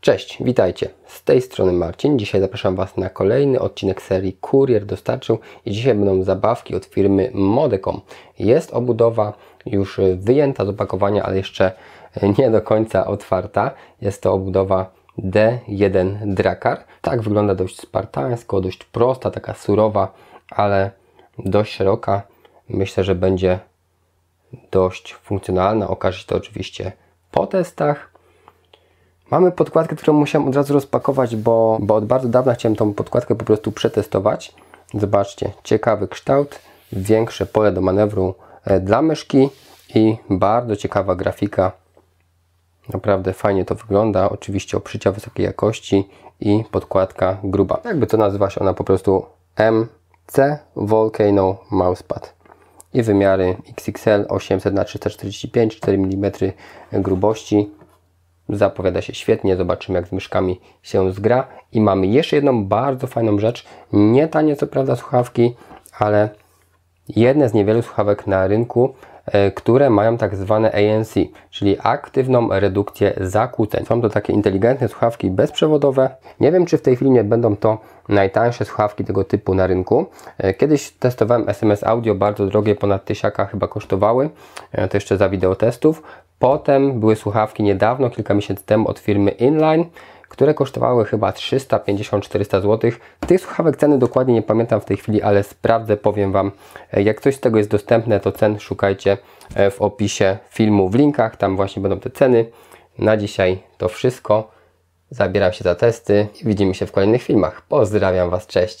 Cześć, witajcie. Z tej strony Marcin. Dzisiaj zapraszam Was na kolejny odcinek serii Kurier dostarczył i dzisiaj będą zabawki od firmy Modecom. Jest obudowa już wyjęta z opakowania, ale jeszcze nie do końca otwarta. Jest to obudowa D1 Drakar. Tak wygląda dość spartańsko, dość prosta, taka surowa, ale dość szeroka. Myślę, że będzie dość funkcjonalna. Okaże się to oczywiście po testach. Mamy podkładkę, którą musiałem od razu rozpakować, bo, bo od bardzo dawna chciałem tą podkładkę po prostu przetestować. Zobaczcie, ciekawy kształt, większe pole do manewru e, dla myszki i bardzo ciekawa grafika. Naprawdę fajnie to wygląda. Oczywiście oprzycia wysokiej jakości i podkładka gruba. Jakby to nazywa się ona po prostu MC Volcano Mousepad. I wymiary XXL 800 na 345 4 mm grubości zapowiada się świetnie, zobaczymy jak z myszkami się zgra i mamy jeszcze jedną bardzo fajną rzecz, nie tanie co prawda słuchawki, ale jedne z niewielu słuchawek na rynku, E, które mają tak zwane ANC, czyli aktywną redukcję zakłóceń. Są to takie inteligentne słuchawki bezprzewodowe. Nie wiem, czy w tej chwili nie będą to najtańsze słuchawki tego typu na rynku. E, kiedyś testowałem SMS Audio, bardzo drogie, ponad tysiaka chyba kosztowały, e, to jeszcze za wideo testów. Potem były słuchawki niedawno, kilka miesięcy temu od firmy Inline, które kosztowały chyba 350-400 zł. Tych słuchawek ceny dokładnie nie pamiętam w tej chwili, ale sprawdzę, powiem Wam. E, jak coś z tego jest dostępne, to cen szukajcie e, w opisie filmu, w linkach, tam właśnie będą te ceny. Na dzisiaj to wszystko. Zabieram się za testy. Widzimy się w kolejnych filmach. Pozdrawiam Was, cześć!